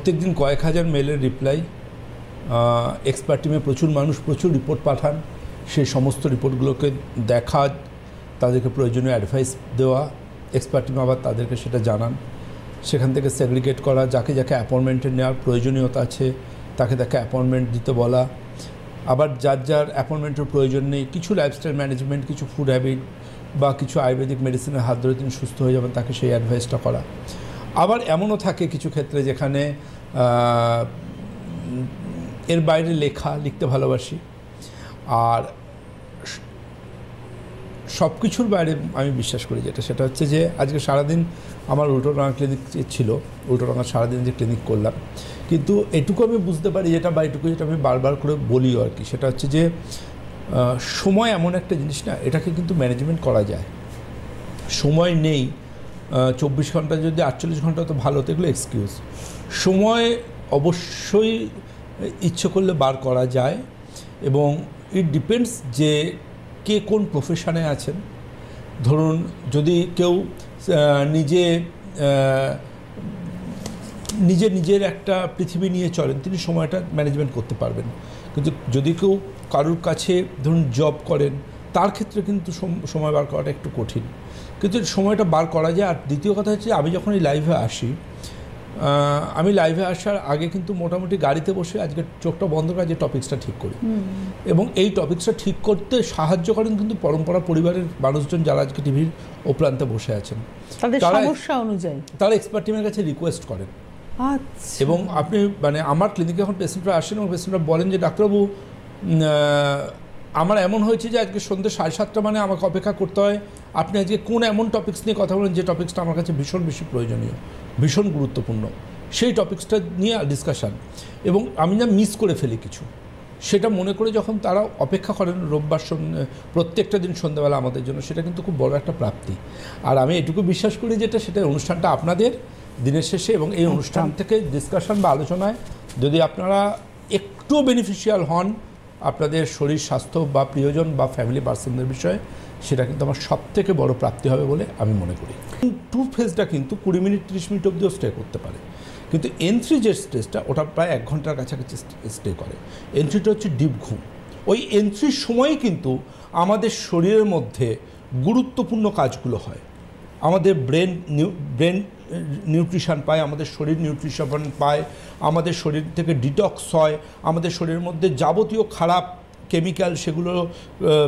প্রত্যেক দিন কয়েক হাজার মেলের রিপ্লাই এক্সপার্ট টিমে প্রচুর মানুষ প্রচুর রিপোর্ট পাঠান সেই সমস্ত রিপোর্টগুলোকে দেখা তাদেরকে প্রয়োজনীয় অ্যাডভাইস দেওয়া এক্সপার্ট টিম আবার তাদেরকে সেটা জানান সেখান থেকে সেগ্রিগেট করা যাকে যাকে অ্যাপয়েন্টমেন্টে নেওয়ার প্রয়োজনীয়তা আছে তাকে তাকে অ্যাপয়েন্টমেন্ট দিতে বলা আবার যার যার অ্যাপয়েন্টমেন্টের প্রয়োজন নেই কিছু লাইফস্টাইল ম্যানেজমেন্ট কিছু ফুড হ্যাবিট বা কিছু আয়ুর্বেদিক মেডিসিনের হাত ধরে তিনি সুস্থ হয়ে যাবেন তাকে সেই অ্যাডভাইসটা করা আবার এমনও থাকে কিছু ক্ষেত্রে যেখানে এর বাইরে লেখা লিখতে ভালোবাসি আর সব কিছুর বাইরে আমি বিশ্বাস করি যেটা সেটা হচ্ছে যে আজকে সারাদিন আমার রঙা ক্লিনিক ছিল রঙা সারাদিন যে ক্লিনিক করলাম কিন্তু এটুকু আমি বুঝতে পারি যেটা বা এটুকু যেটা আমি বারবার করে বলিও আর কি সেটা হচ্ছে যে সময় এমন একটা জিনিস না এটাকে কিন্তু ম্যানেজমেন্ট করা যায় সময় নেই চব্বিশ ঘন্টা যদি আটচল্লিশ ঘন্টা তো ভালো তো এগুলো এক্সকিউজ সময় অবশ্যই ইচ্ছে করলে বার করা যায় এবং ইট ডিপেন্ডস যে কে কোন প্রফেশানে আছেন ধরুন যদি কেউ নিজে নিজে নিজের একটা পৃথিবী নিয়ে চলেন তিনি সময়টা ম্যানেজমেন্ট করতে পারবেন কিন্তু যদি কেউ কারোর কাছে ধরুন জব করেন তার ক্ষেত্রে কিন্তু সময় বার করাটা একটু কঠিন কিন্তু সময়টা বার করা যায় আর দ্বিতীয় কথা হচ্ছে আমি যখন এই লাইভে আসি আমি লাইভে আসার আগে কিন্তু মোটামুটি গাড়িতে বসে আজকে চোখটা বন্ধ করে যে টপিক্সটা ঠিক করি এবং এই টপিক্সটা ঠিক করতে সাহায্য করেন কিন্তু পরম্পরা পরিবারের মানুষজন যারা আজকে টিভির ওপ্রান্তে বসে আছেন তাদের সমস্যা অনুযায়ী তারা এক্সপার্ট টিমের কাছে রিকোয়েস্ট করেন আচ্ছা। এবং আপনি মানে আমার ক্লিনিকে এখন পেশেন্টরা আসেন এবং পেশেন্টরা বলেন যে ডাক্তারবাবু আমার এমন হয়েছে যে আজকে সন্ধ্যে সাড়ে সাতটা মানে আমাকে অপেক্ষা করতে হয় আপনি আজকে কোন এমন টপিক্স নিয়ে কথা বলেন যে টপিক্সটা আমার কাছে ভীষণ বেশি প্রয়োজনীয় ভীষণ গুরুত্বপূর্ণ সেই টপিক্সটা নিয়ে ডিসকাশান এবং আমি না মিস করে ফেলি কিছু সেটা মনে করে যখন তারা অপেক্ষা করেন রোববার প্রত্যেকটা দিন সন্ধ্যাবেলা আমাদের জন্য সেটা কিন্তু খুব বড় একটা প্রাপ্তি আর আমি এটুকু বিশ্বাস করি যেটা সেটা অনুষ্ঠানটা আপনাদের দিনের শেষে এবং এই অনুষ্ঠান আচ্ছা। থেকে ডিসকাশন বা আলোচনায় যদি আপনারা একটু বেনিফিশিয়াল হন আপনাদের শরীর স্বাস্থ্য বা প্রিয়জন বা ফ্যামিলি পার্সনদের বিষয়ে সেটা কিন্তু আমার সব থেকে বড় প্রাপ্তি হবে বলে আমি মনে করি টু ফেজটা কিন্তু কুড়ি মিনিট ত্রিশ মিনিট অবধিও স্টে করতে পারে কিন্তু এন্ট্রি যে স্টেজটা ওটা প্রায় এক ঘন্টার কাছাকাছি স্টে করে এন্ট্রিটা হচ্ছে ডিপ ঘুম ওই এন্ট্রির সময়ই কিন্তু আমাদের শরীরের মধ্যে গুরুত্বপূর্ণ কাজগুলো হয় আমাদের ব্রেন ব্রেন নিউট্রিশান পায় আমাদের শরীর নিউট্রিশন পায় আমাদের শরীর থেকে ডিটক্স হয় আমাদের শরীরের মধ্যে যাবতীয় খারাপ কেমিক্যাল সেগুলো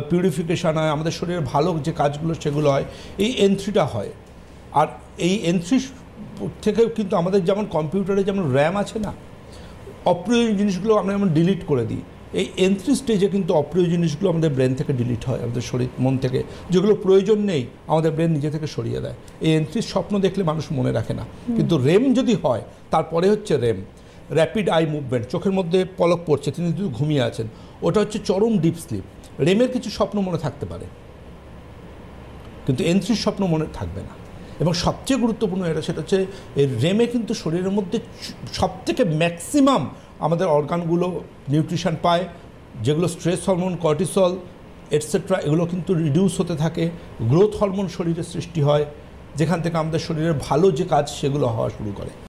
পিউরিফিকেশান হয় আমাদের শরীরের ভালো যে কাজগুলো সেগুলো হয় এই এনথ্রিটা হয় আর এই এন্ট্রি থেকেও কিন্তু আমাদের যেমন কম্পিউটারে যেমন র্যাম আছে না অপ্রয়োজনীয় জিনিসগুলো আমরা যেমন ডিলিট করে দিই এই এন্ট্রি স্টেজে কিন্তু অপ্রিয় জিনিসগুলো আমাদের ব্রেন থেকে ডিলিট হয় আমাদের শরীর মন থেকে যেগুলো প্রয়োজন নেই আমাদের ব্রেন নিজে থেকে সরিয়ে দেয় এই এন্ট্রির স্বপ্ন দেখলে মানুষ মনে রাখে না কিন্তু রেম যদি হয় তারপরে হচ্ছে রেম র্যাপিড আই মুভমেন্ট চোখের মধ্যে পলক পড়ছে তিনি যদি ঘুমিয়ে আছেন ওটা হচ্ছে চরম ডিপ স্লিপ রেমের কিছু স্বপ্ন মনে থাকতে পারে কিন্তু এন্ট্রির স্বপ্ন মনে থাকবে না এবং সবচেয়ে গুরুত্বপূর্ণ এটা সেটা হচ্ছে রেমে কিন্তু শরীরের মধ্যে সবথেকে ম্যাক্সিমাম আমাদের অর্গানগুলো নিউট্রিশান পায় যেগুলো স্ট্রেস হরমোন কর্টিসল এটসেট্রা এগুলো কিন্তু রিডিউস হতে থাকে গ্রোথ হরমোন শরীরে সৃষ্টি হয় যেখান থেকে আমাদের শরীরের ভালো যে কাজ সেগুলো হওয়া শুরু করে